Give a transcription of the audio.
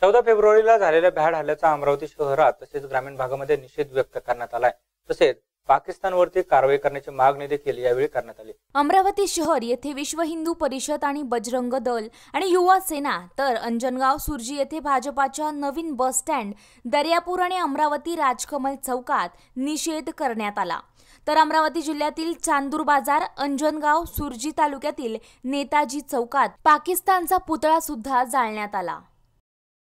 चौदा फेब्रुवारीला झालेल्या भ्याड हल्ल्याचा अमरावती शहरात तसेच ग्रामीण भागामध्ये निषेध व्यक्त करण्यात आलाय तसेच पाकिस्तानवरती कारवाई करण्याची मागणी देखील यावेळी करण्यात आली अमरावती शहर येथे विश्व हिंदू परिषद आणि बजरंग दल आणि युवा सेना तर अंजनगाव सुरजी येथे भाजपाच्या नवीन बस स्टँड दर्यापूर आणि अमरावती राजकमल चौकात निषेध करण्यात आला तर अमरावती जिल्ह्यातील चांदूर बाजार अंजनगाव सुरजी तालुक्यातील नेताजी चौकात पाकिस्तानचा पुतळा सुद्धा जाळण्यात आला